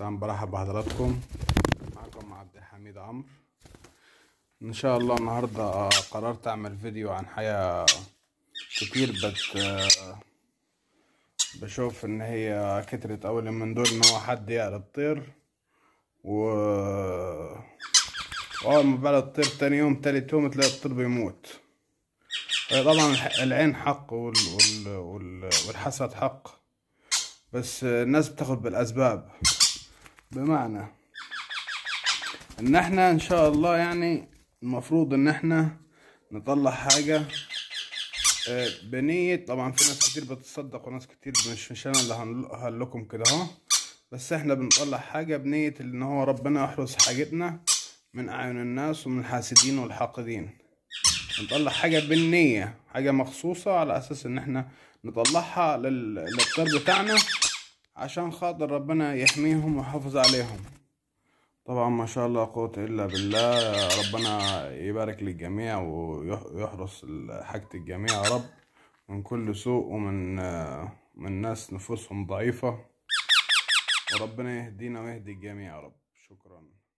السلام برحب بحضراتكم معكم عبد الحميد عمرو ان شاء الله النهارده آه، قررت اعمل فيديو عن حياة كتير بس آه، بشوف ان هي كترت اول من دول ان هو حد يقرا الطير و اول ما بقى الطير تاني يوم تالت يوم تلاقي الطير بيموت طبعا العين حق وال... وال... وال... والحسد حق بس الناس بتاخد بالاسباب بمعنى ان احنا ان شاء الله يعني المفروض ان احنا نطلع حاجة آه، بنية طبعا في ناس كتير بتصدق وناس كتير مش مش انا اللي هقول لكم كده اهو بس احنا بنطلع حاجة بنية ان هو ربنا يحرس حاجتنا من اعين الناس ومن الحاسدين والحاقدين نطلع حاجة بالنية حاجة مخصوصة على اساس ان احنا نطلعها للطير بتاعنا عشان خاطر ربنا يحميهم ويحافظ عليهم طبعا ما شاء الله قوة إلا بالله ربنا يبارك للجميع ويحرس حاجة الجميع يا رب من كل سوء ومن من ناس نفوسهم ضعيفة وربنا يهدينا ويهدي الجميع يا رب شكرا